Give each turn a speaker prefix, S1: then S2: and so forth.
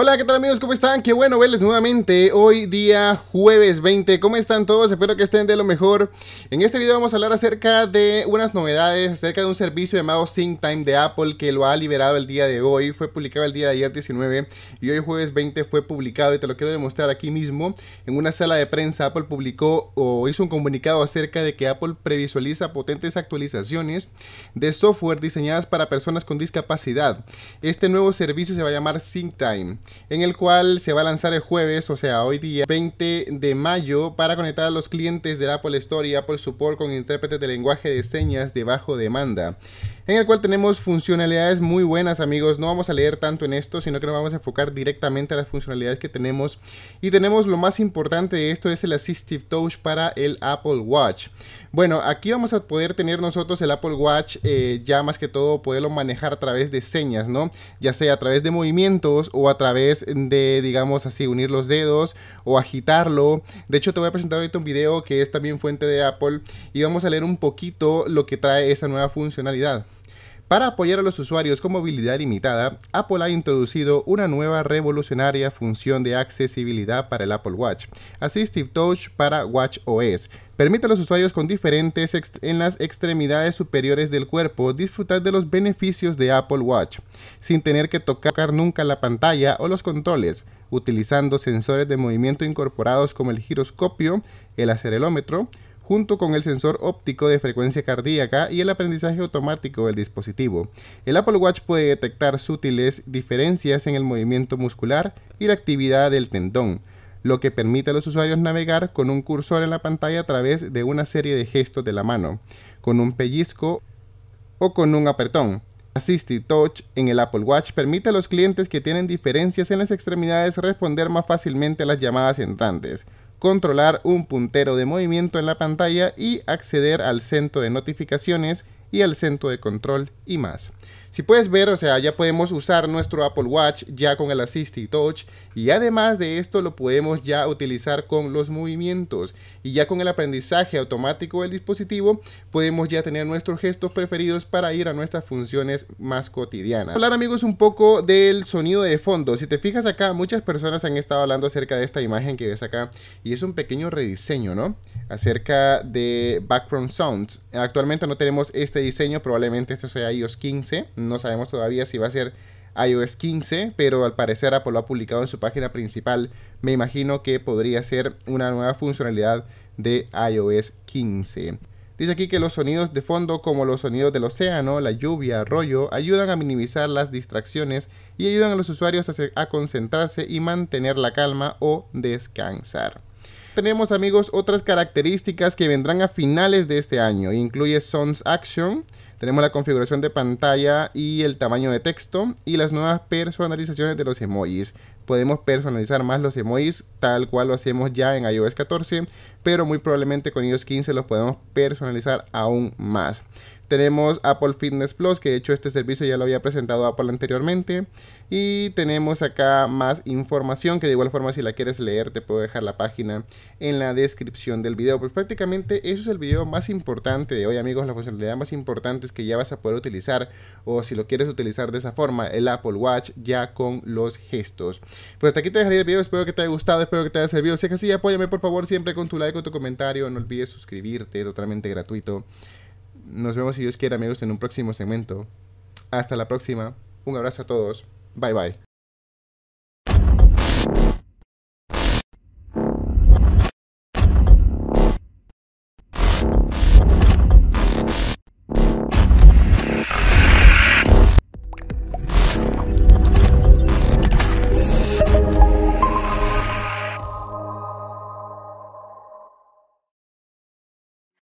S1: Hola, ¿qué tal amigos? ¿Cómo están? Qué bueno verles nuevamente hoy día jueves 20. ¿Cómo están todos? Espero que estén de lo mejor. En este video vamos a hablar acerca de unas novedades, acerca de un servicio llamado SYNCTIME Time de Apple que lo ha liberado el día de hoy. Fue publicado el día de ayer 19 y hoy jueves 20 fue publicado y te lo quiero demostrar aquí mismo. En una sala de prensa Apple publicó o hizo un comunicado acerca de que Apple previsualiza potentes actualizaciones de software diseñadas para personas con discapacidad. Este nuevo servicio se va a llamar SYNCTIME en el cual se va a lanzar el jueves, o sea, hoy día 20 de mayo, para conectar a los clientes de Apple Store y Apple Support con intérpretes de lenguaje de señas de bajo demanda en el cual tenemos funcionalidades muy buenas, amigos. No vamos a leer tanto en esto, sino que nos vamos a enfocar directamente a las funcionalidades que tenemos. Y tenemos lo más importante de esto es el Assistive Touch para el Apple Watch. Bueno, aquí vamos a poder tener nosotros el Apple Watch eh, ya más que todo poderlo manejar a través de señas, ¿no? Ya sea a través de movimientos o a través de, digamos así, unir los dedos o agitarlo. De hecho, te voy a presentar ahorita un video que es también fuente de Apple y vamos a leer un poquito lo que trae esa nueva funcionalidad. Para apoyar a los usuarios con movilidad limitada, Apple ha introducido una nueva revolucionaria función de accesibilidad para el Apple Watch, Assistive Touch para Watch OS. Permite a los usuarios con diferentes en las extremidades superiores del cuerpo disfrutar de los beneficios de Apple Watch, sin tener que tocar nunca la pantalla o los controles, utilizando sensores de movimiento incorporados como el giroscopio, el acelerómetro, junto con el sensor óptico de frecuencia cardíaca y el aprendizaje automático del dispositivo. El Apple Watch puede detectar sutiles diferencias en el movimiento muscular y la actividad del tendón lo que permite a los usuarios navegar con un cursor en la pantalla a través de una serie de gestos de la mano, con un pellizco o con un apretón. Assistive Touch en el Apple Watch permite a los clientes que tienen diferencias en las extremidades responder más fácilmente a las llamadas entrantes, controlar un puntero de movimiento en la pantalla y acceder al centro de notificaciones y el centro de control y más. Si puedes ver, o sea, ya podemos usar nuestro Apple Watch ya con el Assistive Touch y además de esto lo podemos ya utilizar con los movimientos y ya con el aprendizaje automático del dispositivo podemos ya tener nuestros gestos preferidos para ir a nuestras funciones más cotidianas. Hablar amigos un poco del sonido de fondo. Si te fijas acá, muchas personas han estado hablando acerca de esta imagen que ves acá y es un pequeño rediseño, ¿no? Acerca de background sounds. Actualmente no tenemos este este diseño, probablemente esto sea iOS 15, no sabemos todavía si va a ser iOS 15, pero al parecer Apple lo ha publicado en su página principal, me imagino que podría ser una nueva funcionalidad de iOS 15. Dice aquí que los sonidos de fondo como los sonidos del océano, la lluvia, arroyo, ayudan a minimizar las distracciones y ayudan a los usuarios a concentrarse y mantener la calma o descansar tenemos amigos otras características que vendrán a finales de este año. Incluye Sons Action, tenemos la configuración de pantalla y el tamaño de texto y las nuevas personalizaciones de los emojis. Podemos personalizar más los emojis tal cual lo hacemos ya en iOS 14, pero muy probablemente con iOS 15 los podemos personalizar aún más. Tenemos Apple Fitness Plus, que de hecho este servicio ya lo había presentado Apple anteriormente. Y tenemos acá más información, que de igual forma si la quieres leer te puedo dejar la página en la descripción del video. Pues prácticamente eso es el video más importante de hoy amigos, la funcionalidad más importante es que ya vas a poder utilizar o si lo quieres utilizar de esa forma el Apple Watch ya con los gestos. Pues hasta aquí te dejaría el video, espero que te haya gustado, espero que te haya servido. Si es que apóyame por favor siempre con tu like o tu comentario, no olvides suscribirte, totalmente gratuito. Nos vemos si Dios quiere amigos en un próximo segmento. Hasta la próxima. Un abrazo a todos. Bye bye.